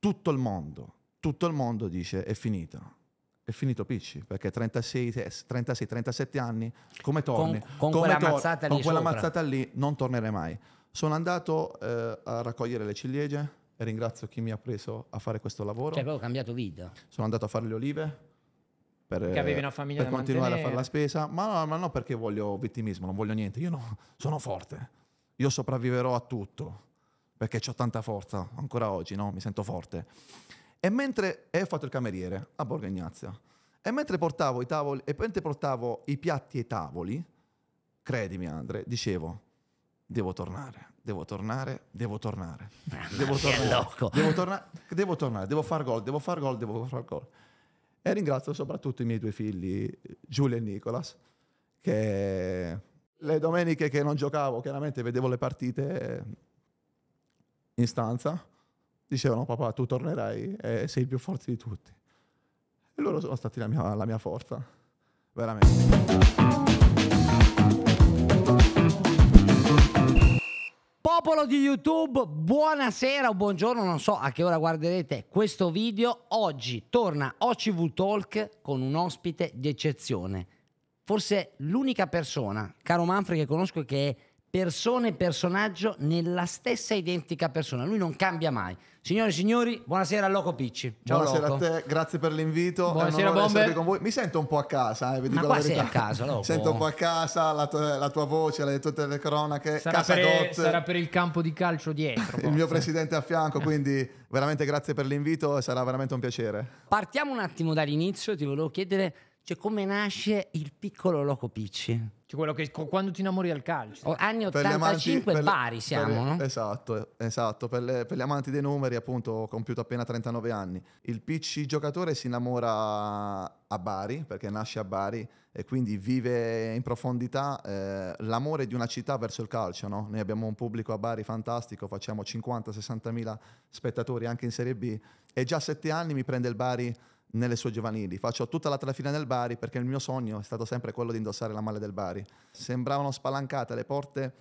tutto il mondo, tutto il mondo dice è finito. È finito Picci perché 36-37 anni, come torni? Con, con come quella, tor- mazzata, con lì quella mazzata, lì non tornerai mai. Sono andato eh, a raccogliere le ciliegie, ringrazio chi mi ha preso a fare questo lavoro. Cioè, proprio cambiato vita. Sono andato a fare le olive per, per continuare a fare la spesa, ma, no, ma non perché voglio vittimismo, non voglio niente. Io no, sono forte, io sopravviverò a tutto perché ho tanta forza, ancora oggi, no? mi sento forte. E mentre e ho fatto il cameriere a Borgo Ignazio, e mentre portavo i, tavoli, e mentre portavo i piatti ai tavoli, credimi Andre, dicevo, devo tornare, devo tornare, devo tornare. Devo tornare, devo tornare, devo tornare, devo far gol, devo far gol, devo far gol. E ringrazio soprattutto i miei due figli, Giulia e Nicolas, che le domeniche che non giocavo, chiaramente vedevo le partite in stanza, dicevano papà tu tornerai e sei il più forte di tutti. E loro sono stati la mia, la mia forza, veramente. Popolo di YouTube, buonasera o buongiorno, non so a che ora guarderete questo video. Oggi torna OCV Talk con un ospite di eccezione. Forse l'unica persona, caro Manfred, che conosco che è persona e personaggio nella stessa identica persona. Lui non cambia mai. Signore e signori, buonasera a Loco Picci. Ciao buonasera Loco. a te, grazie per l'invito. Buonasera Bombe. Con voi. Mi sento un po' a casa, eh, vi dico Ma qua sei a casa, Loco. Sento un po' a casa, la, tua, la tua voce, le tue telecronache, sarà casa per, Sarà per il campo di calcio dietro. il mio presidente a fianco, quindi veramente grazie per l'invito, sarà veramente un piacere. Partiamo un attimo dall'inizio, ti volevo chiedere cioè, come nasce il piccolo Loco Picci? Cioè, quello che quando ti innamori al calcio. Oh, anni 85 amanti, pari le, siamo, le, no? Esatto, esatto. Per, le, per, gli amanti dei numeri, appunto, ho compiuto appena 39 anni. Il Picci giocatore si innamora a Bari, perché nasce a Bari e quindi vive in profondità eh, l'amore di una città verso il calcio. No? Noi abbiamo un pubblico a Bari fantastico, facciamo 50-60 mila spettatori anche in Serie B e già a sette anni mi prende il Bari nelle sue giovanili. Faccio tutta la trafila nel Bari perché il mio sogno è stato sempre quello di indossare la maglia del Bari. Sembravano spalancate le porte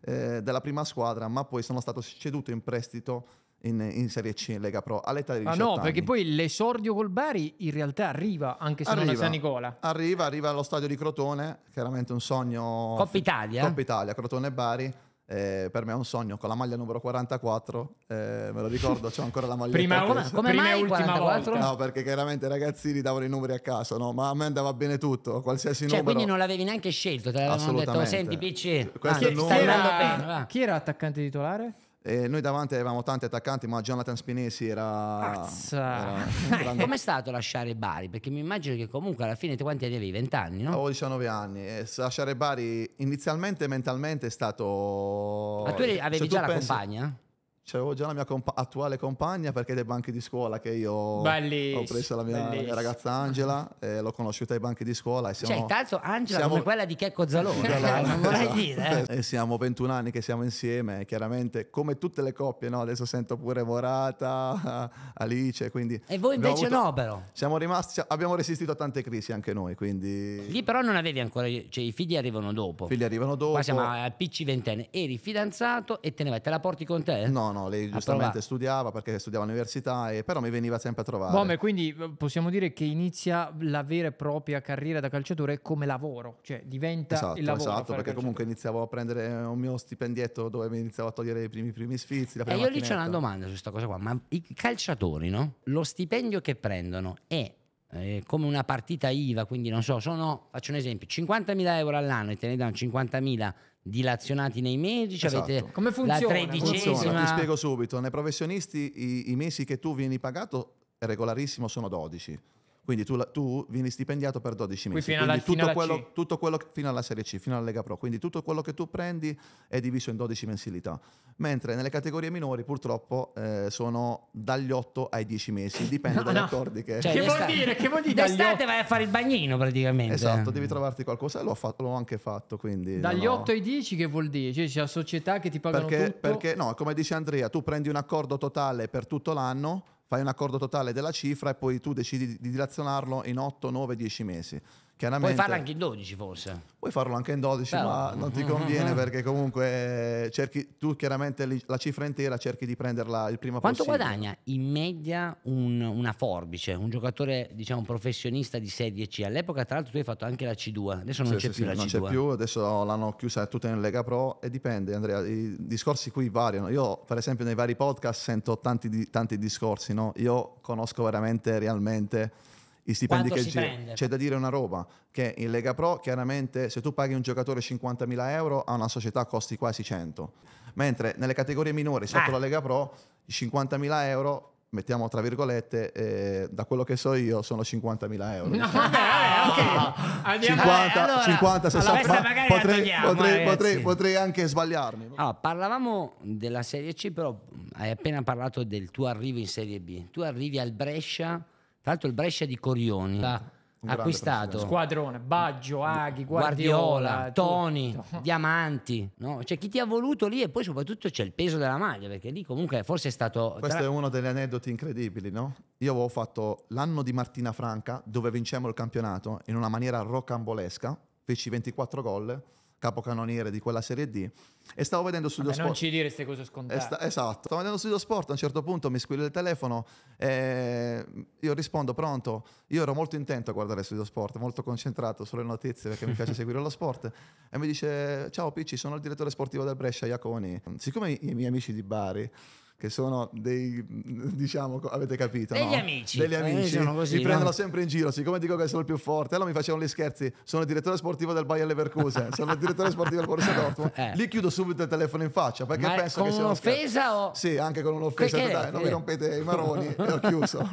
eh, della prima squadra, ma poi sono stato ceduto in prestito in, in, Serie C in Lega Pro all'età di 18 anni. Ah no, anni. perché poi l'esordio col Bari in realtà arriva anche se arriva, non è San Nicola. Arriva, arriva allo stadio di Crotone, chiaramente un sogno... Coppa Italia. Coppa Italia, Crotone e Bari eh, per me è un sogno con la maglia numero 44 eh, me lo ricordo c'ho ancora la maglia prima una come prima mai 44 volta? no perché chiaramente i ragazzini davano i numeri a caso no? ma a me andava bene tutto qualsiasi cioè, numero quindi non l'avevi neanche scelto te l'avevano detto senti PC ah, chi, era, bene, chi era attaccante titolare? E noi davanti avevamo tanti attaccanti, ma Jonathan Spinesi era. era grande... Com'è stato lasciare Bari? Perché mi immagino che comunque alla fine tu quanti anni avevi? 20 anni, no? Avevo 19 anni. E lasciare Bari inizialmente mentalmente è stato. Ma tu avevi già pensi... la compagna? C'avevo già la mia compa- attuale compagna perché dai banchi di scuola che io bellissimo, ho preso la mia, mia ragazza Angela, eh, l'ho conosciuta ai banchi di scuola. E cioè, siamo, cioè, intanto Angela siamo... come quella di Checco Zalone, eh, non vorrei esatto. dire. Eh. E siamo 21 anni che siamo insieme, chiaramente come tutte le coppie, no? adesso sento pure Morata, Alice, quindi... E voi invece avuto... no però? Siamo rimasti, abbiamo resistito a tante crisi anche noi, quindi... Lì però non avevi ancora, cioè i figli arrivano dopo. I figli arrivano dopo. Ma siamo al PC ventenne, eri fidanzato e te ne vai, te la porti con te? No, No, lei giustamente studiava perché studiava all'università, e, però mi veniva sempre a trovare. Bome, quindi eh, possiamo dire che inizia la vera e propria carriera da calciatore come lavoro, cioè diventa esatto, il lavoro. Esatto, perché comunque iniziavo a prendere un mio stipendietto dove mi iniziavo a togliere i primi, primi sfizi. e eh, io lì c'è una domanda su questa cosa qua, ma i calciatori, no? Lo stipendio che prendono è eh, come una partita IVA, quindi non so, sono, faccio un esempio, 50.000 euro all'anno e te ne danno 50.000 dilazionati nei mesi, cioè esatto. avete Come funziona? la tredicesima... Funziona, ti spiego subito, nei professionisti i, i mesi che tu vieni pagato regolarissimo sono 12 quindi tu, tu vieni stipendiato per 12 Qui mesi. Alla, tutto, quello, tutto, quello, fino alla Serie C, fino alla Lega Pro. Quindi tutto quello che tu prendi è diviso in 12 mensilità. Mentre nelle categorie minori purtroppo eh, sono dagli 8 ai 10 mesi, dipende no, dagli no. accordi che... Cioè, che, vuol dire, che vuol dire? D'estate vai a fare il bagnino praticamente. Esatto, devi trovarti qualcosa e l'ho, fatto, l'ho anche fatto. Quindi, dagli no. 8 ai 10 che vuol dire? Cioè, c'è la società che ti paga perché, tutto? Perché no, come dice Andrea, tu prendi un accordo totale per tutto l'anno fai un accordo totale della cifra e poi tu decidi di dilazionarlo in 8, 9, 10 mesi chiaramente. Puoi farlo anche in 12 forse. Puoi farlo anche in 12, Però... ma non ti conviene perché comunque cerchi, tu chiaramente la cifra intera cerchi di prenderla il prima Quanto possibile. Quanto guadagna in media un, una forbice, un giocatore diciamo professionista di Serie C? All'epoca tra l'altro tu hai fatto anche la C2, adesso non sì, c'è sì, più sì, la non C2. Non c'è più, adesso l'hanno chiusa tutta in Lega Pro e dipende Andrea, i discorsi qui variano. Io per esempio nei vari podcast sento tanti, tanti discorsi, no? io conosco veramente, realmente i stipendi Quanto che si Prende. C'è da dire una roba, che in Lega Pro chiaramente se tu paghi un giocatore 50.000 euro a una società costi quasi 100, mentre nelle categorie minori sotto ah. la Lega Pro i 50.000 euro mettiamo tra virgolette, eh, da quello che so io sono 50.000 euro. No, vabbè, ok. 50, allora, 50, potrei, anche sbagliarmi. Allora, parlavamo della Serie C, però hai appena parlato del tuo arrivo in Serie B. Tu arrivi al Brescia tra l'altro il Brescia di Corioni ha acquistato Squadrone, Baggio, Aghi, Guardiola, Guardiola Toni, Diamanti, no? cioè chi ti ha voluto lì e poi soprattutto c'è il peso della maglia perché lì comunque forse è stato... Questo tra... è uno degli aneddoti incredibili, no? Io avevo fatto l'anno di Martina Franca dove vincemmo il campionato in una maniera rocambolesca, feci 24 gol capocannoniere di quella Serie D. E stavo vedendo Studio Vabbè, Sport. Non ci dire queste cose scontate. Sta- esatto. Stavo vedendo Studio Sport, a un certo punto mi squilla il telefono e io rispondo pronto. Io ero molto intento a guardare Studio Sport, molto concentrato sulle notizie perché mi piace seguire lo sport. E mi dice, ciao Picci, sono il direttore sportivo del Brescia, Iaconi. Siccome i miei amici di Bari che sono dei, diciamo, avete capito? Degli no? amici. Degli eh, amici. Eh, così, mi prendono no? sempre in giro, siccome dico che sono il più forte, allora mi facevano gli scherzi, sono il direttore sportivo del Bayer Leverkusen, sono il direttore sportivo del Borussia eh. Dortmund, eh. li chiudo subito il telefono in faccia, perché Ma penso che sia un'offesa o... Sì, anche con un'offesa, perché? dai, non mi eh. rompete i maroni, e ho chiuso.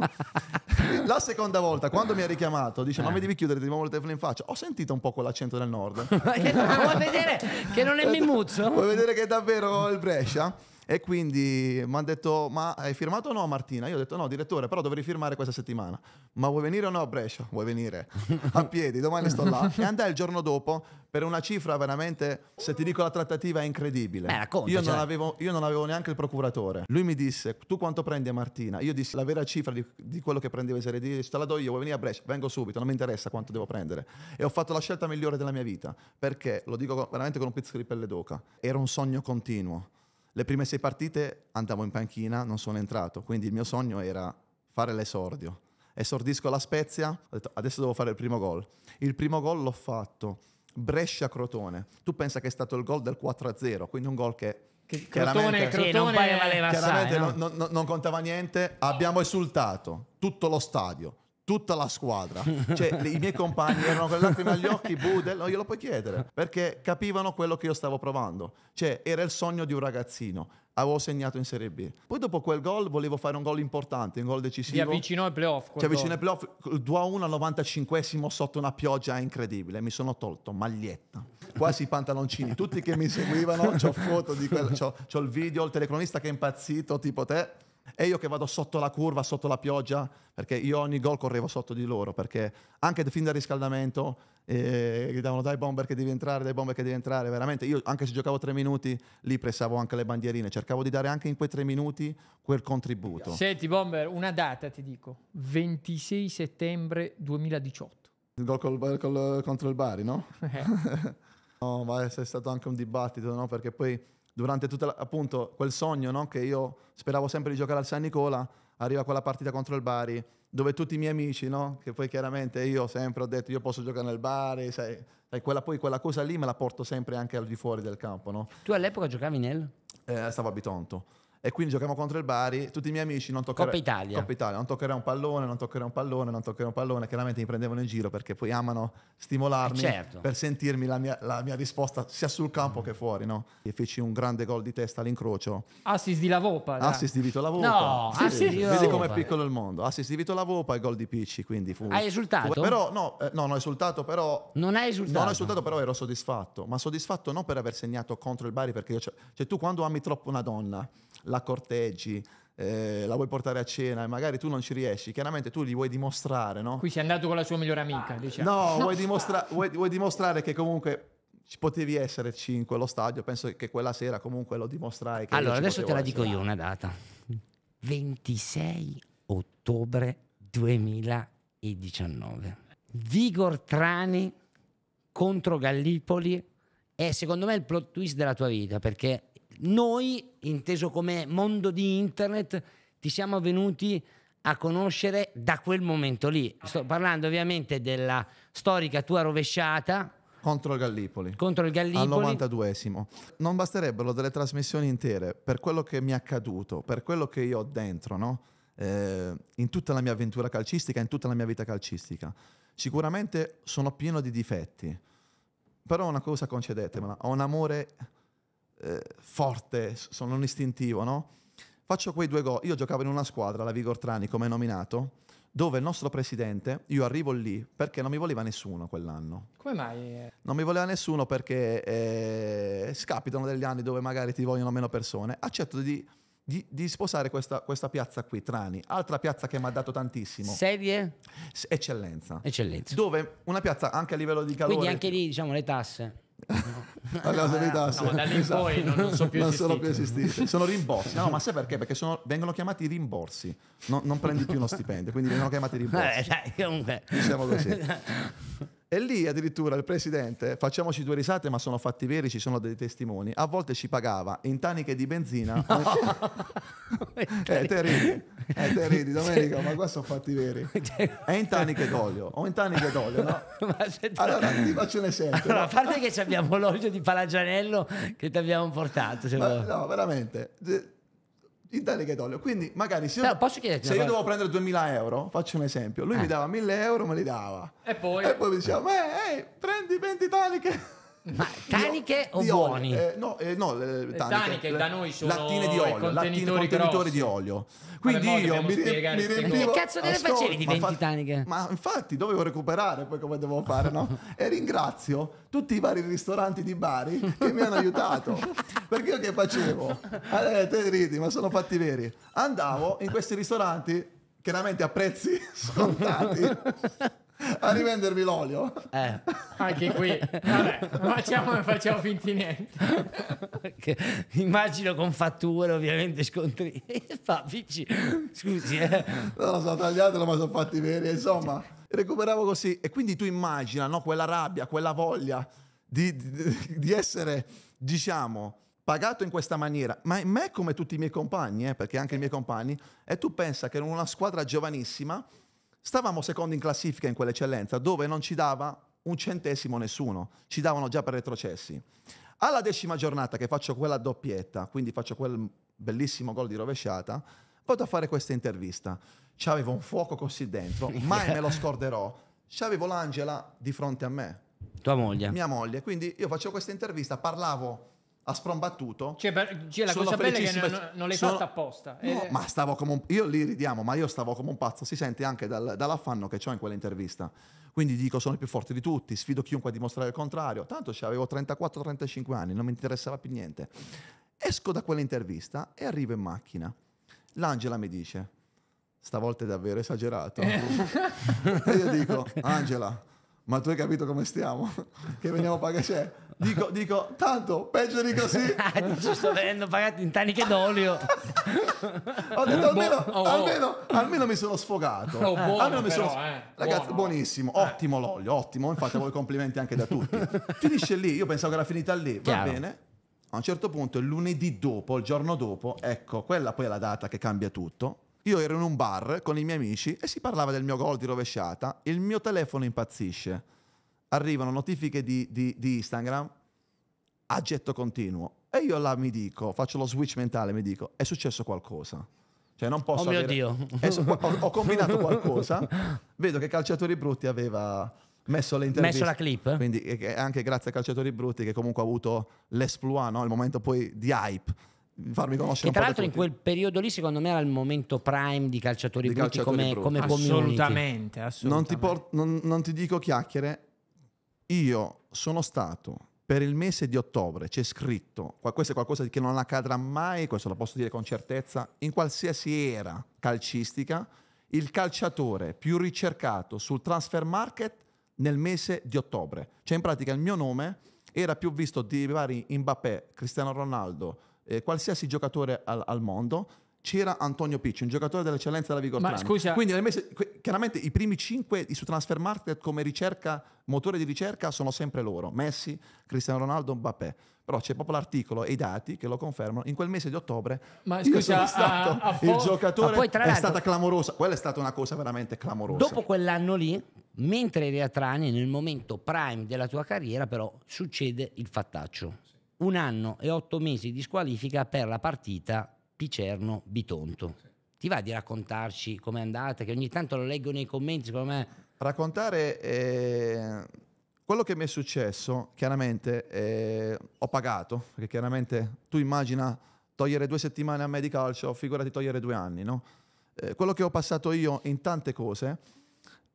La seconda volta, quando mi ha richiamato, dice: eh. Ma mi devi chiudere di nuovo il telefono in faccia. Ho sentito un po' quell'accento del nord. vuoi vedere che non è Mimuzzo? Vuoi vedere che è davvero il Brescia? E quindi mi hanno detto, ma hai firmato o no Martina? Io ho detto no, direttore, però dovrei firmare questa settimana. Ma vuoi venire o no a Brescia? Vuoi venire? a piedi, domani sto là. E andai il giorno dopo per una cifra veramente, se ti dico la trattativa, è incredibile. Beh, racconta, io, cioè. non avevo, io, non avevo, neanche il procuratore. Lui mi disse, tu quanto prendi a Martina? Io dissi la vera cifra di, di quello che prendevo in Serie D, te la do io, vuoi venire a Brescia? Vengo subito, non mi interessa quanto devo prendere. E ho fatto la scelta migliore della mia vita, perché, lo dico veramente con un pizzico di pelle d'oca, era un sogno continuo le prime sei partite andavo in panchina, non sono entrato, quindi il mio sogno era fare l'esordio. Esordisco la Spezia, ho detto adesso devo fare il primo gol. Il primo gol l'ho fatto, Brescia-Crotone. Tu pensa che è stato il gol del 4-0, quindi un gol che che Crotone, Crotone sì, non, valeva assai, no? non, non, non, contava niente. Abbiamo esultato tutto lo stadio tutta la squadra. Cioè, i miei compagni erano con le lacrime agli occhi, Budel, non glielo puoi chiedere, perché capivano quello che io stavo provando. Cioè, era il sogno di un ragazzino. Avevo segnato in Serie B. Poi dopo quel gol volevo fare un gol importante, un gol decisivo. Ti avvicinò ai playoff. Ti avvicinò ai playoff, 2-1 al 95 sotto una pioggia incredibile. Mi sono tolto maglietta, quasi i pantaloncini. Tutti che mi seguivano, ho foto di quello, c'ho il video, il telecronista che è impazzito, tipo te e io che vado sotto la curva, sotto la pioggia, perché io ogni gol correvo sotto di loro, perché anche fin dal riscaldamento eh, gridavano dai bomber che devi entrare, dai bomber che devi entrare, veramente io anche se giocavo tre minuti lì pressavo anche le bandierine, cercavo di dare anche in quei tre minuti quel contributo. Senti bomber, una data ti dico, 26 settembre 2018. Il gol col, eh, col, contro il Bari, no? Eh. no, ma è stato anche un dibattito, no? Perché poi durante tutto appunto quel sogno no? che io speravo sempre di giocare al San Nicola, arriva quella partita contro il Bari dove tutti i miei amici, no? che poi chiaramente io sempre ho detto io posso giocare nel Bari, sai, sai quella, poi quella cosa lì me la porto sempre anche al di fuori del campo. No? Tu all'epoca giocavi nel? Eh, stavo a Bitonto e quindi giochiamo contro il Bari, tutti i miei amici non toccheranno Coppa Italia. Coppa Italia, non toccherà un pallone, non toccherà un pallone, non toccherà un pallone, chiaramente mi prendevano in giro perché poi amano stimolarmi eh, certo. per sentirmi la mia, la mia, risposta sia sul campo mm. che fuori, no? E feci un grande gol di testa all'incrocio. Assist di Lavopa. Da. Assist di Vito Lavopa. No, sì, assist sì. di Vedi com'è piccolo il mondo. Assist di Vito Lavopa e gol di Picci, quindi fu... Hai esultato? Fu, però no, eh, no, non ho esultato, però... Non hai esultato? Non ho esultato, però ero soddisfatto, ma soddisfatto non per aver segnato contro il Bari perché io... Cioè, tu quando ami troppo una donna la corteggi, eh, la vuoi portare a cena e magari tu non ci riesci, chiaramente tu gli vuoi dimostrare, no? Qui sei andato con la sua migliore amica, diciamo. No, vuoi, dimostra- vuoi, vuoi dimostrare che comunque potevi esserci in quello stadio, penso che quella sera comunque lo dimostrai. allora, adesso te la dico io una data. 26 ottobre 2019. Vigor Trani contro Gallipoli è secondo me il plot twist della tua vita perché noi, inteso come mondo di internet, ti siamo venuti a conoscere da quel momento lì. Sto parlando ovviamente della storica tua rovesciata, Contro il Gallipoli. Contro il Gallipoli. Al 92esimo. Non basterebbero delle trasmissioni intere per quello che mi è accaduto, per quello che io ho dentro, no? eh, in tutta la mia avventura calcistica, in tutta la mia vita calcistica. Sicuramente sono pieno di difetti, però una cosa concedetemela, ho un amore eh, forte, sono un istintivo, no? Faccio quei due gol. Io giocavo in una squadra, la Vigor Trani, come nominato, dove il nostro presidente, io arrivo lì perché non mi voleva nessuno quell'anno. Come mai? Non mi voleva nessuno perché eh, scapitano degli anni dove magari ti vogliono meno persone. Accetto di, di, di sposare questa, questa, piazza qui, Trani, altra piazza che mi ha dato tantissimo. Serie? S- eccellenza. Eccellenza. Dove una piazza anche a livello di calore. Quindi anche lì diciamo le tasse alla verità, no, da lì esatto. poi non, non, sono più, esistiti. Sono rimborsi. No, ma sai perché? Perché sono, vengono chiamati rimborsi. No, non prendi più uno stipendio, quindi vengono chiamati rimborsi. Vabbè, eh, dai, comunque. Diciamo così. E lì addirittura il presidente, facciamoci due risate, ma sono fatti veri, ci sono dei testimoni, a volte ci pagava in taniche di benzina. No. eh, te ridi, eh, te ridi Domenico, ma qua sono fatti veri. Cioè, È in taniche d'olio, o in taniche d'olio, no? Allora, ti faccio un esempio. Allora, A parte che abbiamo l'olio di Palagianello che ti abbiamo portato. Ma, no, veramente in tale che toglio. Quindi magari se, io, eh, se io devo prendere 2000 euro, faccio un esempio, lui eh. mi dava 1000 euro, me li dava. E poi? E poi mi diceva, ma eh, eh prendi 20 taliche. Ma taniche no, o buoni? Eh, no, eh, no le, eh, eh, taniche, taniche da noi sono lattine di olio, contenitori, lattine, contenitori di olio. Quindi io mi, mi riempivo che cazzo delle ah, facevi di 20 taniche? Ma infatti dovevo recuperare poi come devo fare, no? e ringrazio tutti i vari ristoranti di Bari che mi hanno aiutato. Perché io che facevo? Ah, eh, te ridi, ma sono fatti veri. Andavo in questi ristoranti chiaramente a prezzi scontati a rivendermi l'olio. Eh. Anche qui, vabbè, facciamo, facciamo finti niente. Che, immagino con fatture, ovviamente scontri. Fabici, scusi. Eh. lo so, tagliate, ma sono fatti veri, eh, insomma. Recuperavo così e quindi tu immagina no, quella rabbia, quella voglia di, di, di essere, diciamo, pagato in questa maniera, ma in me come tutti i miei compagni, eh, perché anche i miei compagni, e tu pensa che in una squadra giovanissima Stavamo secondi in classifica in quell'eccellenza, dove non ci dava un centesimo nessuno, ci davano già per retrocessi. Alla decima giornata che faccio quella doppietta, quindi faccio quel bellissimo gol di rovesciata, vado a fare questa intervista. C'avevo un fuoco così dentro, mai me lo scorderò. C'avevo l'Angela di fronte a me. Tua moglie. Mia moglie. Quindi io facevo questa intervista, parlavo ha sprombattuto. Cioè, per, cioè, la cosa bella è che non, non l'hai sono... fatta apposta. No, eh... ma stavo come un... Io li ridiamo, ma io stavo come un pazzo. Si sente anche dal, dall'affanno che ho in quell'intervista. Quindi dico, sono il più forte di tutti, sfido chiunque a dimostrare il contrario. Tanto cioè, avevo 34-35 anni, non mi interessava più niente. Esco da quell'intervista e arrivo in macchina. L'Angela mi dice, stavolta è davvero esagerato. Eh. e io dico, Angela, ma tu hai capito come stiamo? che veniamo a pagare? Cioè, Dico, dico, tanto peggio di così. Ah, Ci sto venendo pagati in taniche d'olio. Ho detto almeno, oh, oh. Almeno, almeno, mi sono sfogato. Oh, buono, almeno mi però, Eh, Ragazzi, buono. buonissimo, eh. ottimo l'olio, ottimo. Infatti, a voi complimenti anche da tutti. Finisce lì, io pensavo che era finita lì, Chiaro. va bene. A un certo punto, il lunedì dopo, il giorno dopo, ecco, quella poi è la data che cambia tutto. Io ero in un bar con i miei amici e si parlava del mio gol di rovesciata. Il mio telefono impazzisce arrivano notifiche di, di, di Instagram a getto continuo. E io là mi dico, faccio lo switch mentale, mi dico, è successo qualcosa. Cioè non posso... Oh avere... mio Dio! È, ho, ho, combinato qualcosa. Vedo che Calciatori Brutti aveva messo le interviste. Messo la clip. Quindi anche grazie a Calciatori Brutti che comunque ha avuto l'esploit, no? il momento poi di hype. Farmi conoscere che tra l'altro in quel periodo lì secondo me era il momento prime di calciatori di brutti calciatori come, brutti. come assolutamente, assolutamente. Non, ti por- non, non ti dico chiacchiere io sono stato per il mese di ottobre, c'è scritto, questo è qualcosa che non accadrà mai, questo lo posso dire con certezza, in qualsiasi era calcistica, il calciatore più ricercato sul transfer market nel mese di ottobre. Cioè in pratica il mio nome era più visto di vari Mbappé, Cristiano Ronaldo, eh, qualsiasi giocatore al, al mondo, c'era Antonio Picci, un giocatore dell'eccellenza della Vigor Ma Trani. scusa... Quindi messe, chiaramente i primi cinque su Transfer Market come ricerca, motore di ricerca sono sempre loro, Messi, Cristiano Ronaldo, Mbappé. Però c'è proprio l'articolo e i dati che lo confermano. In quel mese di ottobre Ma scusa, stato, a, a il giocatore poi, è stata clamorosa. Quella è stata una cosa veramente clamorosa. Dopo quell'anno lì, mentre Riatrani nel momento prime della tua carriera, però succede il fattaccio. Un anno e otto mesi di squalifica per la partita Picerno Bitonto. Ti va di raccontarci com'è andata? Che ogni tanto lo leggo nei commenti, secondo me. Raccontare eh, quello che mi è successo, chiaramente eh, ho pagato, perché chiaramente tu immagina togliere due settimane a me di calcio, figurati togliere due anni, no? Eh, quello che ho passato io in tante cose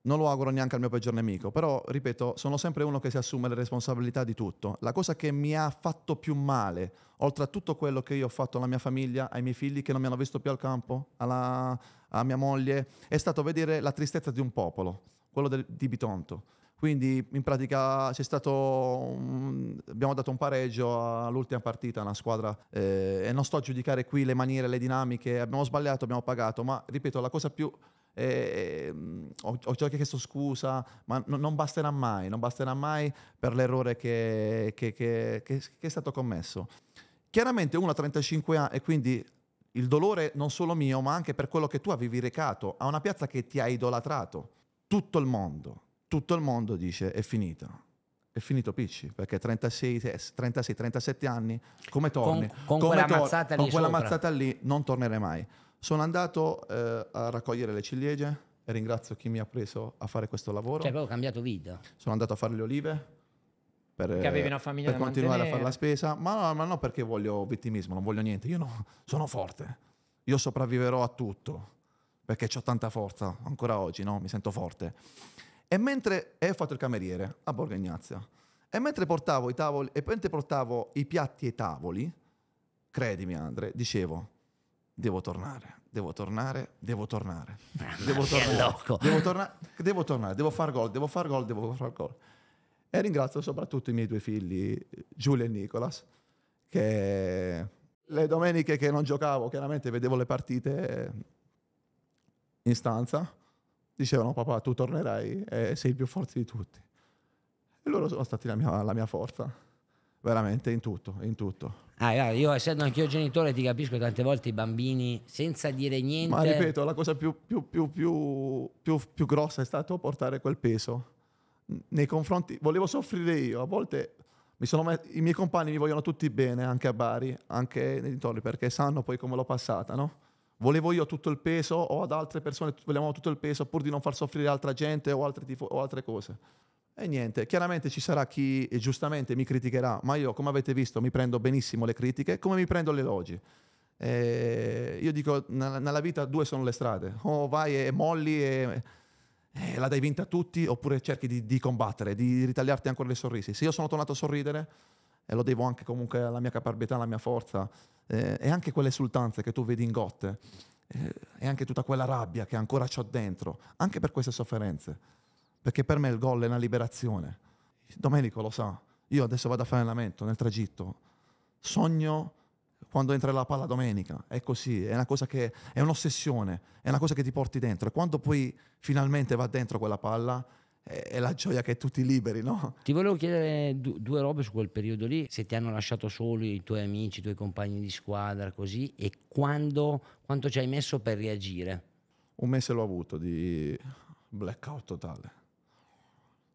non lo auguro neanche al mio peggior nemico, però ripeto, sono sempre uno che si assume le responsabilità di tutto. La cosa che mi ha fatto più male, oltre a tutto quello che io ho fatto alla mia famiglia, ai miei figli che non mi hanno visto più al campo, alla, a mia moglie, è stato vedere la tristezza di un popolo, quello del, di Bitonto. Quindi in pratica c'è stato un, abbiamo dato un pareggio all'ultima partita, una squadra, eh, e non sto a giudicare qui le maniere, le dinamiche, abbiamo sbagliato, abbiamo pagato, ma ripeto, la cosa più eh, ehm, ho, ho, già chiesto scusa, ma no, non basterà mai, non basterà mai per l'errore che, che, che, che è stato commesso. Chiaramente uno ha 35 anni e quindi il dolore non solo mio, ma anche per quello che tu avevi recato a una piazza che ti ha idolatrato. Tutto il mondo, tutto il mondo dice è finito. È finito Picci, perché 36-37 eh, anni, come torni? Con, con, come quella, mazzata ammazzata con quella ammazzata lì non tornerai mai. Sono andato eh, a raccogliere le ciliegie e ringrazio chi mi ha preso a fare questo lavoro. Cioè, proprio cambiato vita. Sono andato a fare le olive per, per continuare mantenere. a fare la spesa, ma, no, ma non perché voglio vittimismo, non voglio niente, io no, sono forte, io sopravviverò a tutto perché ho tanta forza, ancora oggi no? mi sento forte. E mentre e ho fatto il cameriere a Borgo Ignazia, e mentre portavo i tavoli, e mentre portavo i piatti ai tavoli, credimi Andre, dicevo, devo tornare, devo tornare, devo tornare, devo tornare, devo tornare, devo tornare, devo far gol, devo far gol, devo far gol. E ringrazio soprattutto i miei due figli, Giulia e Nicolas, che le domeniche che non giocavo, chiaramente vedevo le partite in stanza, dicevano papà tu tornerai e sei il più forte di tutti. E loro sono stati la mia, la mia forza veramente in tutto, in tutto. Ah, ah, io essendo anch'io genitore ti capisco tante volte i bambini senza dire niente. Ma ripeto, la cosa più, più, più, più grossa è stato portare quel peso. Nei confronti, volevo soffrire io, a volte mi met... i miei compagni mi vogliono tutti bene, anche a Bari, anche nei dintorni, perché sanno poi come l'ho passata, no? Volevo io tutto il peso o ad altre persone volevamo tutto il peso pur di non far soffrire altra gente o altre, tifo... o altre cose. E niente, chiaramente ci sarà chi giustamente mi criticherà, ma io, come avete visto, mi prendo benissimo le critiche, come mi prendo le elogi. Eh, io dico, nella vita due sono le strade, o vai e molli e, e la dai vinta a tutti, oppure cerchi di, di, combattere, di ritagliarti ancora dei sorrisi. Se io sono tornato a sorridere, e lo devo anche comunque alla mia caparbietà, alla mia forza, eh, e anche quelle esultanze che tu vedi in gotte, eh, e anche tutta quella rabbia che ancora ho dentro, anche per queste sofferenze perché per me il gol è una liberazione. Domenico lo sa, io adesso vado a fare allenamento nel tragitto, sogno quando entra la palla domenica, è così, è una cosa che è un'ossessione, è una cosa che ti porti dentro e quando poi finalmente va dentro quella palla è la gioia che tutti liberi, no? Ti volevo chiedere du- due robe su quel periodo lì, se ti hanno lasciato solo i tuoi amici, i tuoi compagni di squadra, così, e quando, quanto ci hai messo per reagire? Un mese l'ho avuto di blackout totale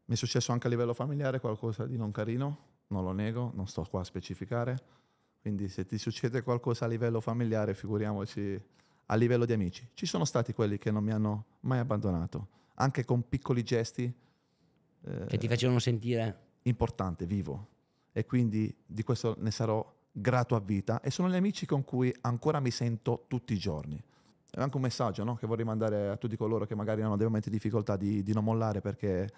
mi è successo anche a livello familiare qualcosa di non carino, non lo nego, non sto qua a specificare. Quindi se ti succede qualcosa a livello familiare, figuriamoci a livello di amici. Ci sono stati quelli che non mi hanno mai abbandonato, anche con piccoli gesti. Eh, che ti facevano sentire importante, vivo. E quindi di questo ne sarò grato a vita. E sono gli amici con cui ancora mi sento tutti i giorni. È anche un messaggio no? che vorrei mandare a tutti coloro che magari hanno dei momenti di difficoltà di, di non mollare perché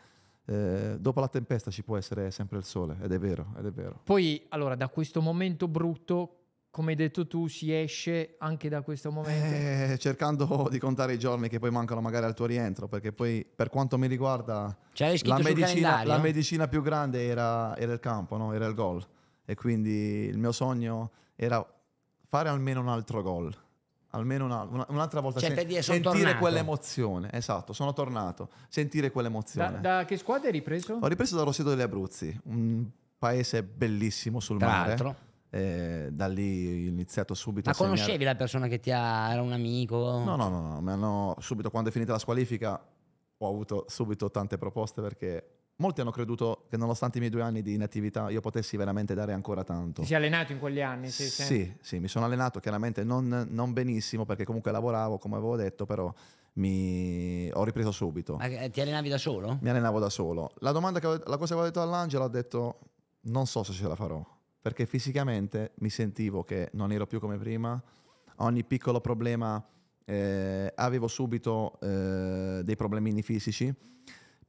eh, dopo la tempesta ci può essere sempre il sole, ed è vero, ed è vero. Poi, allora, da questo momento brutto, come hai detto tu, si esce anche da questo momento? Eh, cercando di contare i giorni che poi mancano magari al tuo rientro, perché poi per quanto mi riguarda cioè, la, medicina, la, medicina, più grande era, era il campo, no? era il gol. E quindi il mio sogno era fare almeno un altro gol almeno una, una, un'altra volta cioè, sen- dire, sentire tornato. quell'emozione. Esatto, sono tornato, sentire quell'emozione. Da, da che squadra hai ripreso? Ho ripreso da Roseto degli Abruzzi, un paese bellissimo sul Tra mare. L'altro. Eh, da lì ho iniziato subito Ma a conoscevi segnare. la persona che ti ha... era un amico? No, no, no, no, subito quando è finita la squalifica ho avuto subito tante proposte perché molti hanno creduto che nonostante i miei due anni di inattività io potessi veramente dare ancora tanto. Ti sei allenato in quegli anni? Sì, sì, sì, sì mi sono allenato chiaramente non, non, benissimo perché comunque lavoravo, come avevo detto, però mi... ho ripreso subito. Ma eh, ti allenavi da solo? Mi allenavo da solo. La, domanda che la cosa che avevo detto all'Angelo ho detto non so se ce la farò perché fisicamente mi sentivo che non ero più come prima, ogni piccolo problema eh, avevo subito eh, dei problemini fisici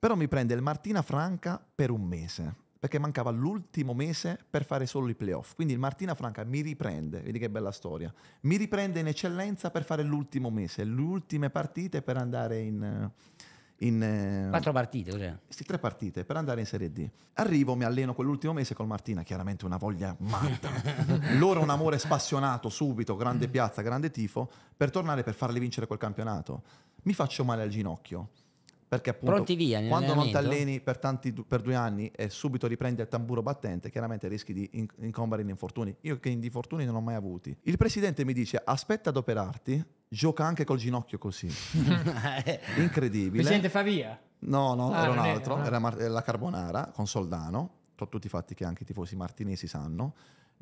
però mi prende il Martina Franca per un mese, perché mancava l'ultimo mese per fare solo i playoff. Quindi il Martina Franca mi riprende, vedi che bella storia, mi riprende in eccellenza per fare l'ultimo mese, le ultime partite per andare in... in eh, Quattro partite, cos'è? Sì, tre partite per andare in Serie D. Arrivo, mi alleno quell'ultimo mese col Martina, chiaramente una voglia matta. Loro un amore spassionato, subito, grande piazza, grande tifo, per tornare per farli vincere quel campionato. Mi faccio male al ginocchio perché appunto Pronti via, quando non ti alleni per, tanti, per due anni e subito riprendi il tamburo battente, chiaramente rischi di inc- incombere in infortuni. Io che infortuni non ho mai avuti. Il presidente mi dice aspetta ad operarti, gioca anche col ginocchio così. Incredibile. Presidente Favia? No, no, ah, era un altro, ah. era, no. era la Carbonara con Soldano, tra tutti i fatti che anche i tifosi martinesi sanno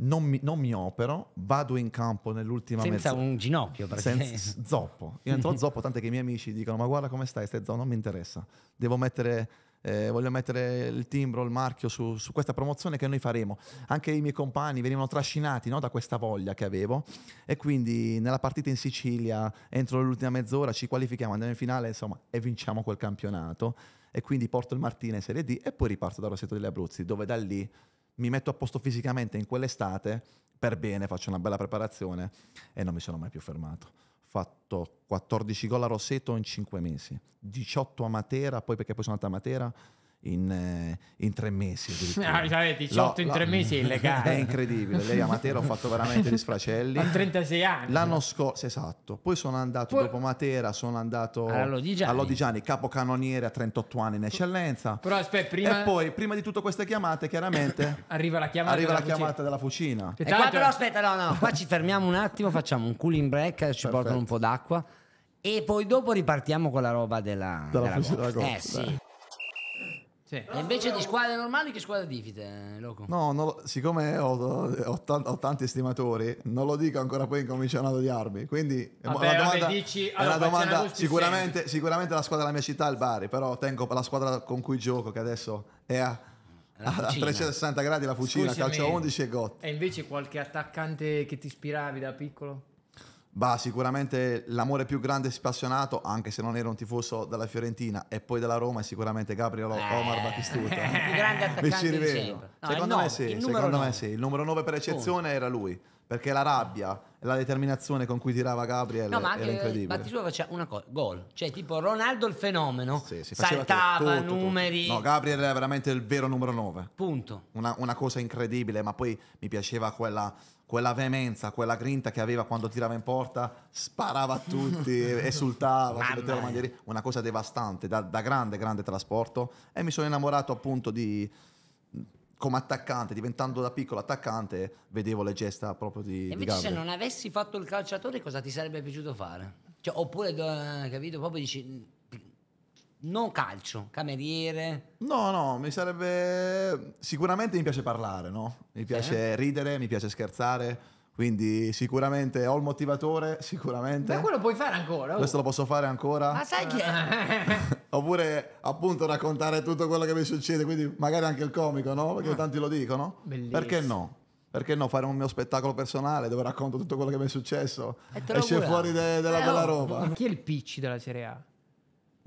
non mi, non mi, opero, vado in campo nell'ultima Senza mezza... un ginocchio, perché... Senza zoppo. Io entro zoppo, tanto che i miei amici dicono, ma guarda come stai, stai zoppo, non mi interessa. Devo mettere... Eh, voglio mettere il timbro, il marchio su, su, questa promozione che noi faremo. Anche i miei compagni venivano trascinati no, da questa voglia che avevo e quindi nella partita in Sicilia, entro l'ultima mezz'ora, ci qualifichiamo, andiamo in finale insomma, e vinciamo quel campionato e quindi porto il Martina in Serie D e poi riparto dal Rossetto degli Abruzzi, dove da lì mi metto a posto fisicamente in quell'estate, per bene, faccio una bella preparazione e non mi sono mai più fermato. Ho fatto 14 gol a Rosseto in 5 mesi, 18 a Matera, poi perché poi sono andato a Matera, in, eh, in, tre mesi. No, ah, cioè, 18 lo, in tre lo, mesi è illegale. È incredibile. Lei a Matera ho fatto veramente gli sfracelli. A 36 anni. L'anno scorso, esatto. Poi sono andato Poi, dopo Matera, sono andato all'Odigiani. all'Odigiani, capocannoniere a 38 anni in eccellenza. Però aspetta, prima... E poi, prima di tutte queste chiamate, chiaramente... arriva la chiamata, arriva della, la chiamata fucina. della fucina. E, qua però aspetta, no, no, qua ci fermiamo un attimo, facciamo un cooling break, ci Perfetto. portano un po' d'acqua. E poi dopo ripartiamo con la roba della... Della, della fucina. Eh sì. Sì. E invece di squadre normali che squadra difite, Loco? No, lo, siccome ho, ho, ho, tanti estimatori, non lo dico ancora poi incominciano commissionato odiarmi. quindi vabbè, è domanda, vabbè, dici, è allora, una domanda sicuramente, sicuramente, la squadra della mia città è il Bari, però tengo la squadra con cui gioco che adesso è a, a 360 gradi la fucina, Scusami, calcio a 11 e Gotti. E invece qualche attaccante che ti ispiravi da piccolo? Bah, sicuramente l'amore più grande e spassionato, anche se non era un tifoso della Fiorentina e poi della Roma, è sicuramente Gabriel eh. Omar eh, Battistuta. Il più grande attaccante di sempre. No, secondo, me, sì, secondo me sì, il numero 9 per eccezione oh. era lui, perché la rabbia, e la determinazione con cui tirava Gabriel no, ma anche era incredibile. Battistuta faceva una cosa, gol, cioè tipo Ronaldo il fenomeno, sì, sì, saltava tutto, numeri. Tutto. No, Gabriel era veramente il vero numero 9. Punto. Una, una cosa incredibile, ma poi mi piaceva quella quella veemenza, quella grinta che aveva quando tirava in porta, sparava a tutti, esultava, si metteva manieri, una cosa devastante, da, da, grande, grande trasporto. E mi sono innamorato appunto di, come attaccante, diventando da piccolo attaccante, vedevo le gesta proprio di... E invece di se non avessi fatto il calciatore cosa ti sarebbe piaciuto fare? Cioè, oppure, eh, capito, proprio dici non calcio, cameriere. No, no, mi sarebbe... Sicuramente mi piace parlare, no? Mi piace eh. ridere, mi piace scherzare. Quindi sicuramente ho il motivatore, sicuramente. Ma quello puoi fare ancora. Oh. Questo lo posso fare ancora. Ma sai chi è? Oppure appunto raccontare tutto quello che mi succede, quindi magari anche il comico, no? Perché ah. tanti lo dicono. Bellissimo. Perché no? Perché no? Fare un mio spettacolo personale dove racconto tutto quello che mi è successo. E esce auguravo. fuori de- della eh, bella roba. Chi è il picci della Serie A?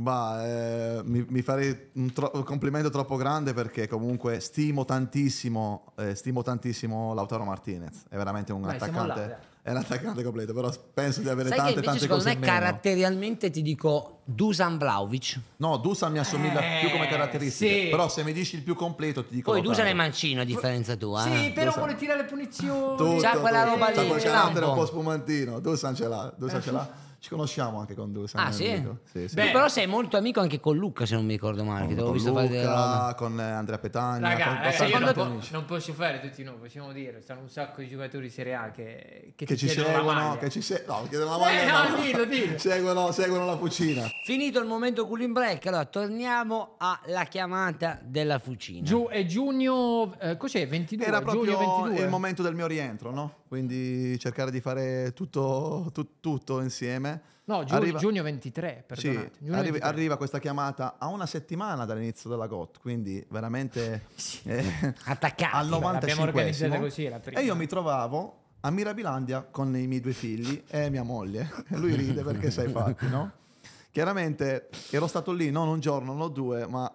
Bah, eh, mi, mi, farei un, tro- un, complimento troppo grande perché comunque stimo tantissimo, eh, stimo tantissimo Lautaro Martinez, è veramente un Dai, attaccante. Eh. È un attaccante completo, però penso di avere Sai tante, invece, tante secondo cose. Secondo me, caratterialmente ti dico Dusan Vlaovic. No, Dusan mi assomiglia eh, più come caratteristiche. Sì. Però se mi dici il più completo, ti dico. Poi Lautaro. Dusan è mancino a differenza tua. Sì, eh. però Dusan. vuole tirare le punizioni. Tutto, C'ha quella tutto, roba lì. C'ha quel un po' spumantino. Dusan ce l'ha. Dusan ce l'ha. Ci conosciamo anche con Dusan. Ah, sì? sì, sì. Beh, però sei molto amico anche con Luca, se non mi ricordo male. Con, con visto Luca, con Andrea Petagna. Raga, con, eh, io non, non posso fare tutti noi, possiamo dire. sono un sacco di giocatori Serie A che, che, che ci seguono. Che ci se- no, maglia. Eh, no, no. Dillo, dillo. Seguono, seguono, la fucina. Finito il momento cooling break. Allora, torniamo alla chiamata della fucina. Giù, è giugno, eh, cos'è? 22? Era proprio 22. il momento del mio rientro, no? Quindi cercare di fare tutto, tutto, tutto insieme No, giugno, arriva... giugno 23, sì, giugno arriva, 23. arriva, questa chiamata a una settimana dall'inizio della GOT, quindi veramente... sì. eh, Attaccati, al 95 così, E io mi trovavo a Mirabilandia con i miei due figli e mia moglie. Lui ride perché sai fatti, no? Chiaramente ero stato lì non un giorno, non due, ma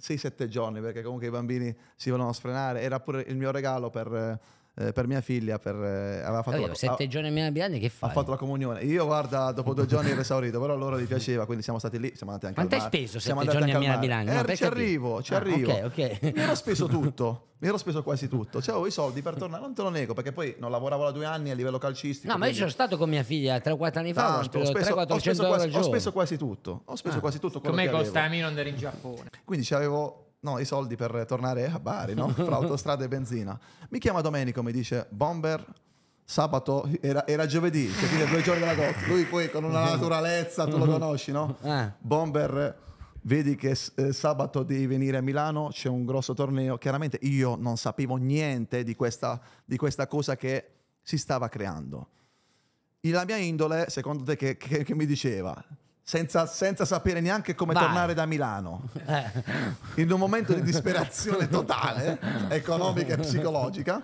6-7 giorni perché comunque i bambini si volevano sfrenare. Era pure il mio regalo per eh, per mia figlia, per, eh, aveva fatto... Io, la, sette ha, giorni a Milano Bianchi che fai? Ha fatto la comunione. Io guarda, dopo due giorni ero esaurito, però a loro gli piaceva, quindi siamo stati lì, siamo andati anche Quanto al mare. hai speso siamo sette giorni a Milano Bianchi? No, ci arrivo, ci ah, arrivo. Okay, okay. Mi ero speso tutto, mi ero speso quasi tutto. Cioè, avevo i soldi per tornare, non te lo nego, perché poi non lavoravo da due anni a livello calcistico. No, quindi... ma io sono stato con mia figlia 3-4 anni fa, Tanto, ho speso, 300, ho speso, quasi, ho speso quasi tutto. Ho speso ah. quasi tutto Come che avevo. Come costa a Milan andare in Giappone. Quindi ci avevo no, i soldi per tornare a Bari, no? Fra autostrada e benzina. Mi chiama Domenico, mi dice, Bomber, sabato era, era giovedì, cioè quindi due giorni dalla cotta. Lui poi con una naturalezza, tu lo conosci, no? Eh. Bomber, vedi che eh, sabato devi venire a Milano, c'è un grosso torneo. Chiaramente io non sapevo niente di questa, di questa cosa che si stava creando. La mia indole, secondo te, che, che, che mi diceva? senza, senza, sapere neanche come Vai. tornare da Milano, eh. in un momento di disperazione totale, economica e psicologica.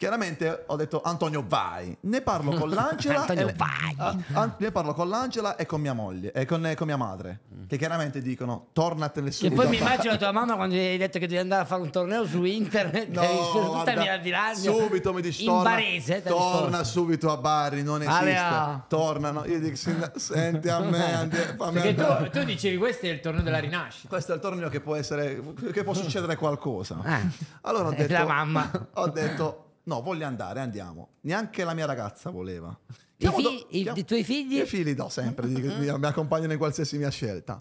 Chiaramente ho detto Antonio vai, ne parlo con l'Angela, Antonio, e, vai. A, a, ne parlo con l'Angela e con mia moglie, e con, con mia madre, mm. che chiaramente dicono tornatene su. E poi mi immagino tua mamma quando gli hai detto che devi andare a fare un torneo su internet, no, tutta guarda, mia subito mi dici torna, barese, torna subito a Bari, non esiste, Alea. Ah. no. io dico senti a me, eh. andi, fammi tu, tu, dicevi questo è il torneo della rinascita. Questo è il torneo che può essere, che può succedere qualcosa. Ah, allora ho detto, la mamma. ho detto No, voglio andare, andiamo. Neanche la mia ragazza voleva. I, figli, do, chiamo, i, I tuoi figli? I figli do sempre, mi accompagnano in qualsiasi mia scelta.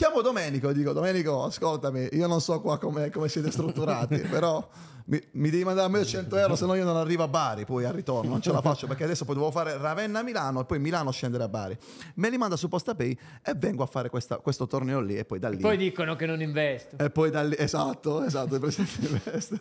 Chiamo Domenico e dico: Domenico, ascoltami, io non so qua come, siete strutturati, però mi, mi, devi mandare almeno 100 euro, se no io non arrivo a Bari poi al ritorno, non ce la faccio perché adesso poi devo fare Ravenna-Milano e poi Milano scendere a Bari. Me li manda su PostaPay e vengo a fare questa, questo torneo lì e poi da lì. E poi dicono che non investo. E poi da lì, esatto, esatto, il presidente investe.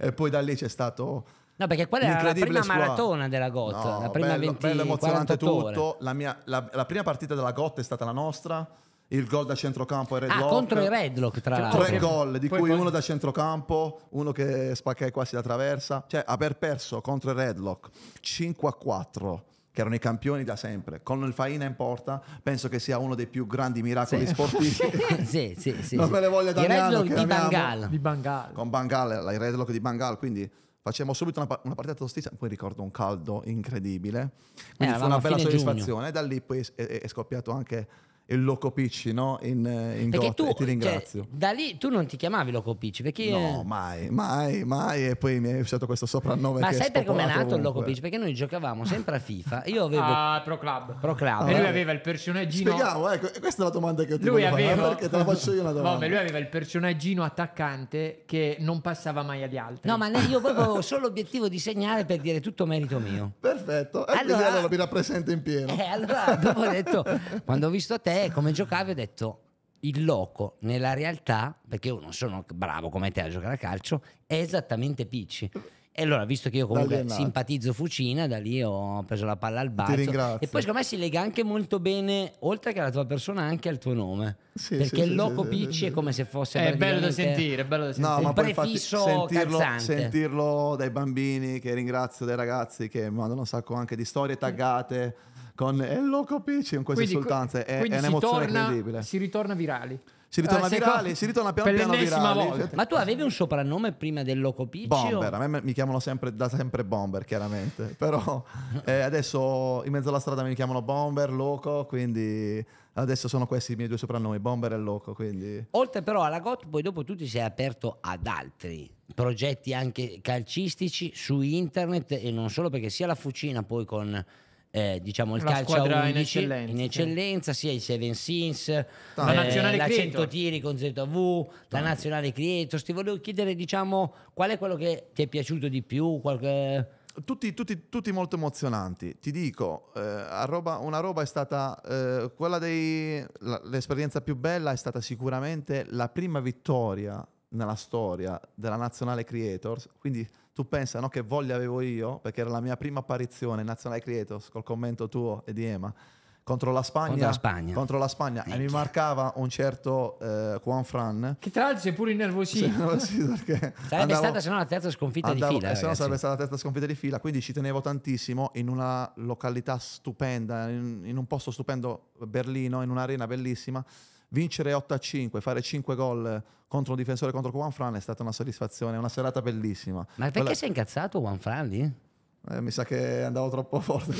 E poi da lì c'è stato. No, perché quella era la prima squadra. maratona della GOT, no, la prima bello, 20, bello emozionante tutto. La, mia, la, la prima partita della GOT è stata la nostra il gol da centrocampo a Redlock. Ah, contro i Redlock, tra l'altro. Tre gol, di poi cui poi... uno da centrocampo, uno che spacca quasi la traversa. Cioè, aver perso contro i Redlock 5 a 4 che erano i campioni da sempre, con il Faina in porta, penso che sia uno dei più grandi miracoli sì. sportivi. sì, sì, sì. Non me le voglio dare. Damiano, che di Bangal. di Bangal. Con Bangal, il Redlock di Bangal, quindi facciamo subito una, una partita tostissima, poi ricordo un caldo incredibile, quindi eh, fu una bella soddisfazione, giugno. da lì poi è, è, è scoppiato anche il Loco Picci no? in, eh, in Got, tu, ti cioè, ringrazio. Cioè, da lì tu non ti chiamavi Loco Picci perché... No, mai, mai, mai e poi mi hai usato questo soprannome. Ma sai perché come è nato ovunque. il Loco Picci? Perché noi giocavamo sempre a FIFA. Io avevo... Ah, Pro Club. Pro Club. Ah, e lui aveva il personaggino... Spieghiamo, ecco, questa è la domanda che ti lui aveva... fare, perché te la faccio io una domanda. Vabbè, lui aveva il personaggino attaccante che non passava mai agli altri. No, ma io avevo solo l'obiettivo di segnare per dire tutto merito mio. Perfetto, e allora, allora mi rappresento in pieno. Eh, allora dopo ho detto, quando ho visto te te come giocavi ho detto il loco nella realtà, perché io non sono bravo come te a giocare a calcio, è esattamente Picci. E allora, visto che io comunque simpatizzo Fucina, da lì ho preso la palla al balzo. E poi secondo me si lega anche molto bene, oltre che alla tua persona, anche al tuo nome. Sì, perché il loco sì, Picci è come se fosse... È bello da sentire, è bello da sentire. No, ma poi prefisso sentirlo, sentirlo dai bambini che ringrazio, dai ragazzi che mandano un sacco anche di storie taggate con il Loco Pichin, queste quindi, È, è un'emozione torna, incredibile. Si ritorna virali. Si ritorna ah, virali, si ritorna piano piano virali. Volta. Ma tu avevi un soprannome prima del Loco Picci? Bomber, o? a me mi chiamano sempre, da sempre Bomber, chiaramente. Però eh, adesso in mezzo alla strada mi chiamano Bomber, Loco, quindi adesso sono questi i miei due soprannomi, Bomber e Loco. Quindi... Oltre però alla GOT, poi dopo tu ti sei aperto ad altri progetti anche calcistici su internet e non solo perché sia la Fucina poi con eh, diciamo il la calcio a 11 in eccellenza, in eccellenza sì. sia il Seven Sins, eh, la nazionale la 100 tiri con ZV, Tanti. la nazionale Crietos. Ti volevo chiedere, diciamo, qual è quello che ti è piaciuto di più? Qualche... Tutti, tutti, tutti, molto emozionanti. Ti dico, eh, roba, una roba è stata eh, quella dei. La, l'esperienza più bella è stata sicuramente la prima vittoria nella storia della Nazionale Creators. Quindi tu pensa no, che voglia avevo io, perché era la mia prima apparizione in Nazionale Creators col commento tuo e di Ema. Contro la Spagna, contro la Spagna, contro la Spagna e mi marcava un certo eh, Juan Fran. Che tra l'altro si è pure innervosito. Sì, sarebbe andavo, stata se no la terza sconfitta andavo, di fila. Eh, se no sarebbe stata la terza sconfitta di fila, quindi ci tenevo tantissimo in una località stupenda, in, in un posto stupendo, Berlino, in un'arena bellissima vincere 8 a 5, fare 5 gol contro un difensore contro Juan Fran è stata una soddisfazione, una serata bellissima. Ma perché Quella... si è incazzato Juan Fran lì? Eh, mi sa che andavo troppo forte.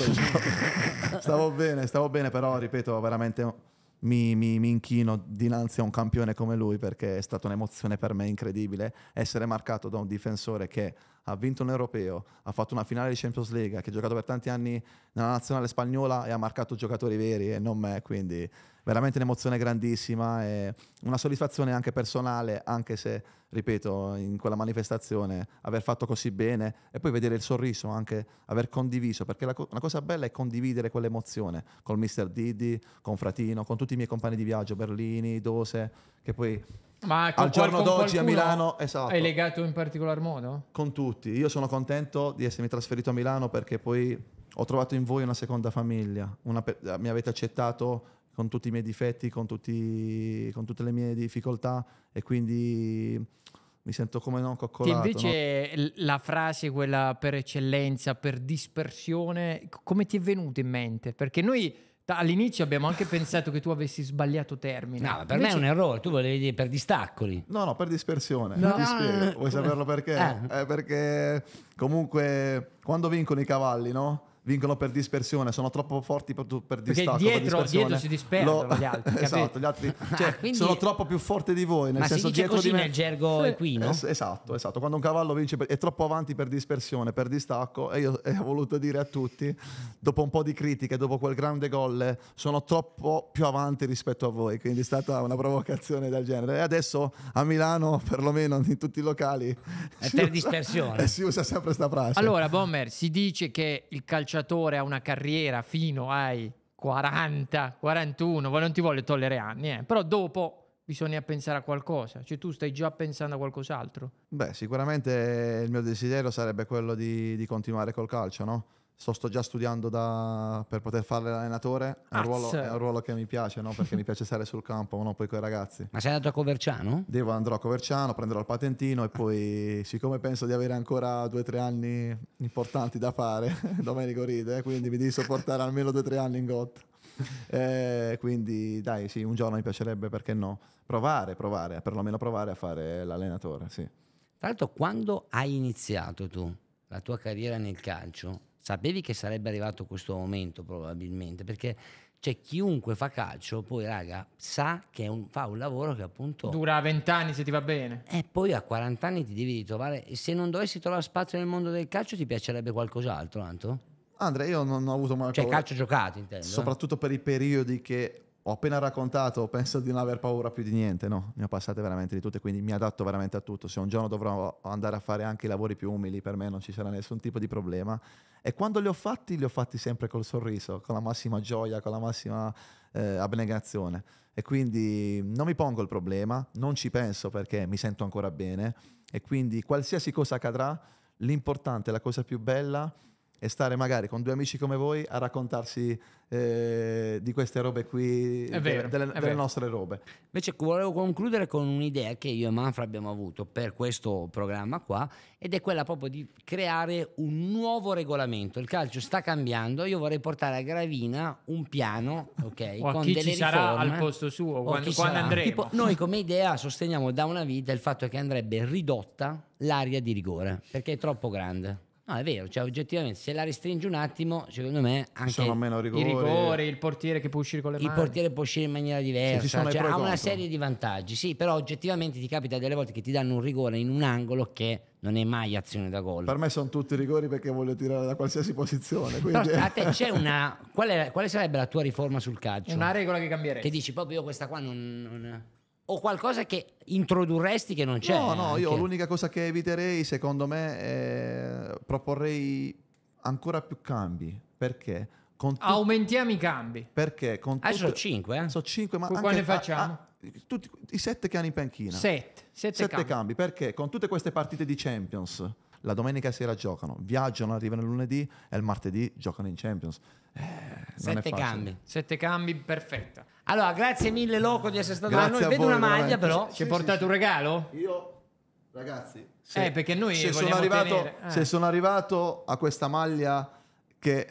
stavo bene, stavo bene, però ripeto, veramente mi, mi, mi, inchino dinanzi a un campione come lui perché è stata un'emozione per me incredibile essere marcato da un difensore che ha vinto un europeo, ha fatto una finale di Champions League, che ha giocato per tanti anni nella nazionale spagnola e ha marcato giocatori veri e non me, quindi veramente un'emozione grandissima e una soddisfazione anche personale, anche se, ripeto, in quella manifestazione aver fatto così bene e poi vedere il sorriso, anche aver condiviso, perché la, una cosa bella è condividere quell'emozione con mister Didi, con Fratino, con tutti i miei compagni di viaggio, Berlini, Dose, che poi ma al giorno d'oggi a Milano esatto. Hai legato in particolar modo? Con tutti. Io sono contento di essermi trasferito a Milano perché poi ho trovato in voi una seconda famiglia. Una, mi avete accettato con tutti i miei difetti, con, tutti, con tutte le mie difficoltà e quindi mi sento come non coccolato. Che invece no? la frase, quella per eccellenza, per dispersione, come ti è venuta in mente? Perché noi all'inizio abbiamo anche pensato che tu avessi sbagliato termine. No, per invece... me è un errore, tu volevi dire per distaccoli. No, no, per dispersione. No. Ti spiego, vuoi saperlo perché? Eh. Eh, perché comunque quando vincono i cavalli, no? vincono per dispersione, sono troppo forti per, per distacco. Perché dietro, per dietro si disperdono Lo... gli altri. esatto, gli altri ah, cioè, Quindi... sono troppo più forti di voi. Nel Ma senso, si dice così di me... nel gergo sì. equino? Es- esatto, esatto. Quando un cavallo vince per... è troppo avanti per dispersione, per distacco, e io ho voluto dire a tutti, dopo un po' di critiche, dopo quel grande gol, sono troppo più avanti rispetto a voi. Quindi è stata una provocazione del genere. E adesso a Milano, perlomeno in tutti i locali, è per usa... dispersione. si usa sempre questa frase. Allora, Bomber, si dice che il calciatore calciatore ha una carriera fino ai 40, 41, non ti voglio togliere anni, eh. però dopo bisogna pensare a qualcosa, cioè tu stai già pensando a qualcos'altro. Beh, sicuramente il mio desiderio sarebbe quello di, di continuare col calcio, no? So, sto già studiando da, per poter fare l'allenatore, è un, ruolo, è un, ruolo, che mi piace, no? perché mi piace stare sul campo, no? poi con i ragazzi. Ma sei andato a Coverciano? Devo, andrò a Coverciano, prenderò il patentino e poi, siccome penso di avere ancora due o tre anni importanti da fare, Domenico ride, eh, quindi mi devi sopportare almeno due o tre anni in GOT. Eh, quindi dai, sì, un giorno mi piacerebbe, perché no? Provare, provare, perlomeno provare a fare l'allenatore, sì. Tra l'altro, quando hai iniziato tu la tua carriera nel calcio, Sapevi che sarebbe arrivato questo momento probabilmente, perché cioè, chiunque fa calcio, poi raga, sa che un, fa un lavoro che appunto... Dura 20 anni se ti va bene. E eh, poi a 40 anni ti devi ritrovare, e se non dovessi trovare spazio nel mondo del calcio ti piacerebbe qualcos'altro, Anto? Andrea, io non ho avuto mai... Cioè, calcio giocato, intendo. Eh? Soprattutto per i periodi che ho appena raccontato, penso di non aver paura più di niente, no, ne ho passate veramente di tutte, quindi mi adatto veramente a tutto. Se un giorno dovrò andare a fare anche i lavori più umili, per me non ci sarà nessun tipo di problema. E quando li ho fatti, li ho fatti sempre col sorriso, con la massima gioia, con la massima eh, abnegazione. E quindi non mi pongo il problema, non ci penso perché mi sento ancora bene. E quindi qualsiasi cosa accadrà, l'importante, la cosa più bella è e stare magari con due amici come voi a raccontarsi eh, di queste robe qui, vero, delle, delle nostre robe. Invece volevo concludere con un'idea che io e Manfra abbiamo avuto per questo programma qua ed è quella proprio di creare un nuovo regolamento. Il calcio sta cambiando, io vorrei portare a Gravina un piano, ok, o con chi delle ci sarà al posto suo, quando, quando andremo. Tipo, noi come idea sosteniamo da una vita il fatto che andrebbe ridotta l'area di rigore perché è troppo grande. No, è vero, cioè oggettivamente se la restringi un attimo, secondo me anche sono meno rigori. i rigori, eh. il portiere che può uscire con le mani. Il portiere può uscire in maniera diversa, cioè, ha una serie di vantaggi. Sì, però oggettivamente ti capita delle volte che ti danno un rigore in un angolo che non è mai azione da gol. Per me sono tutti rigori perché voglio tirare da qualsiasi posizione. Quindi... Però, a te c'è una qual è, quale sarebbe la tua riforma sul calcio? Una regola che cambieresti. Che dici proprio io questa qua non, non o qualcosa che introdurresti che non c'è? No, no, anche. io l'unica cosa che eviterei, secondo me, è proporrei ancora più cambi. Perché? Tu... Aumentiamo i cambi. Perché? Con ah, tutto... sono 5, eh? Sono 5, ma Qu- anche... ne facciamo? A, a, tutti, I 7 che hanno in panchina. 7. 7 cambi. cambi. Perché? Con tutte queste partite di Champions, la domenica sera giocano, viaggiano, arrivano il lunedì e il martedì giocano in Champions. Eh, sette cambi. Sette cambi, perfetta. Allora, grazie mille Loco di essere stato grazie da noi. Vedo voi, una maglia veramente. però. Ci hai sì, portato sì. un regalo? Io ragazzi, Sì. eh, perché noi se sono, arrivato, ah. se sono arrivato a questa maglia che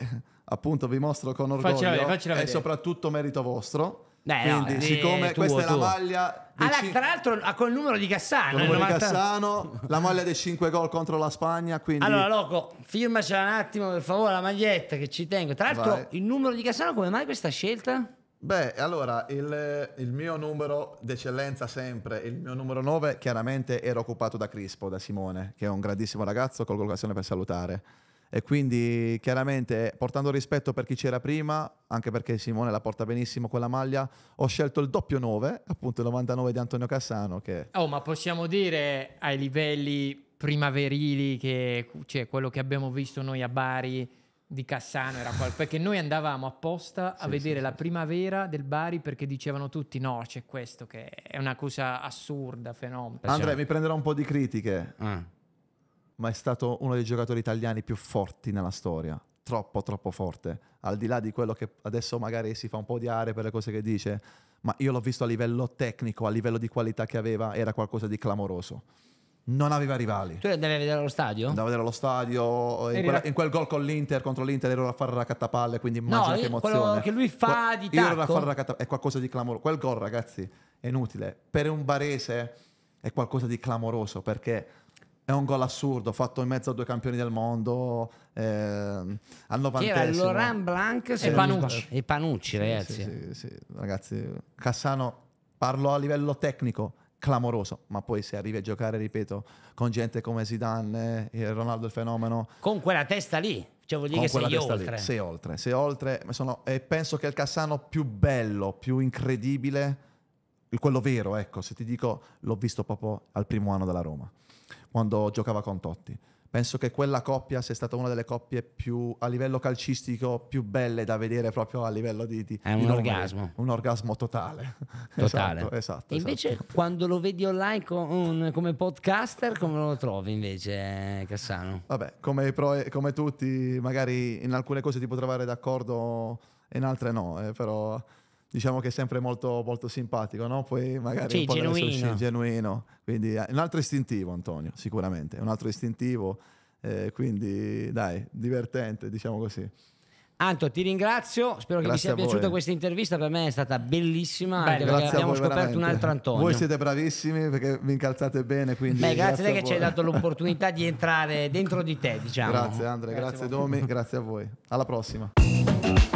appunto vi mostro con orgoglio faccela, vedere, è soprattutto merito vostro. Dai, Quindi, no, siccome tuo, questa tuo. è la maglia. Allora, cin... tra l'altro, ha col numero di Cassano. Numero 90... di Cassano la maglia dei 5 gol contro la Spagna. Quindi... Allora, Loco, firmacela un attimo per favore la maglietta che ci tengo. Tra l'altro, Vai. il numero di Cassano, come mai questa scelta? Beh, allora, il, il, mio numero d'eccellenza sempre, il mio numero 9, chiaramente era occupato da Crispo, da Simone, che è un grandissimo ragazzo, colgo l'occasione per salutare. E quindi, chiaramente, portando rispetto per chi c'era prima, anche perché Simone la porta benissimo quella maglia, ho scelto il doppio 9, appunto il 99 di Antonio Cassano. Che... Oh, ma possiamo dire ai livelli primaverili che cioè, quello che abbiamo visto noi a Bari di Cassano era qualcosa perché noi andavamo apposta a sì, vedere sì, la sì. primavera del Bari perché dicevano tutti no c'è questo che è una cosa assurda fenomeno Andrea cioè... mi prenderò un po' di critiche mm. ma è stato uno dei giocatori italiani più forti nella storia troppo troppo forte al di là di quello che adesso magari si fa un po' di aree per le cose che dice ma io l'ho visto a livello tecnico a livello di qualità che aveva era qualcosa di clamoroso non aveva rivali. Tu andavi a vedere lo stadio? Andavo a vedere lo stadio, in, quella, in, quel gol con l'Inter, contro l'Inter ero a fare la cattapalle, quindi immagino no, che emozione. quello che lui fa di tacco. Io ero a fare la cattapalle, è qualcosa di clamoroso. Quel gol, ragazzi, è inutile. Per un barese è qualcosa di clamoroso, perché è un gol assurdo, fatto in mezzo a due campioni del mondo, eh, al 90 Che era Laurent Blanc eh, e Panucci. e Panucci, ragazzi. Sì, sì, sì. Ragazzi, Cassano, parlo a livello tecnico, clamoroso, ma poi se arrivi a giocare, ripeto, con gente come Zidane, eh, Ronaldo il fenomeno... Con quella testa lì, cioè vuol dire che sei oltre. Lì, sei oltre. sei oltre, sono, e penso che il Cassano più bello, più incredibile, quello vero, ecco, se ti dico, l'ho visto proprio al primo anno della Roma, quando giocava con Totti penso che quella coppia sia stata una delle coppie più a livello calcistico più belle da vedere proprio a livello di, di è un di orgasmo numeri. un orgasmo totale totale esatto, esatto, esatto. invece esatto. quando lo vedi online un, come podcaster come lo trovi invece Cassano? vabbè come, pro, come tutti magari in alcune cose ti puoi trovare d'accordo in altre no eh, però diciamo che è sempre molto, molto simpatico, no? Poi magari sì, un po' genuino. Sue, genuino. Quindi eh, un altro istintivo, Antonio, sicuramente, un altro istintivo, eh, quindi dai, divertente, diciamo così. Anto, ti ringrazio, spero che vi sia piaciuta questa intervista, per me è stata bellissima, Beh, perché abbiamo scoperto veramente. un altro Antonio. Voi siete bravissimi perché vi incalzate bene, quindi Beh, grazie, grazie a te che ci hai dato l'opportunità di entrare dentro di te, diciamo. Grazie Andrea, grazie, grazie Domi, grazie a voi. Alla prossima.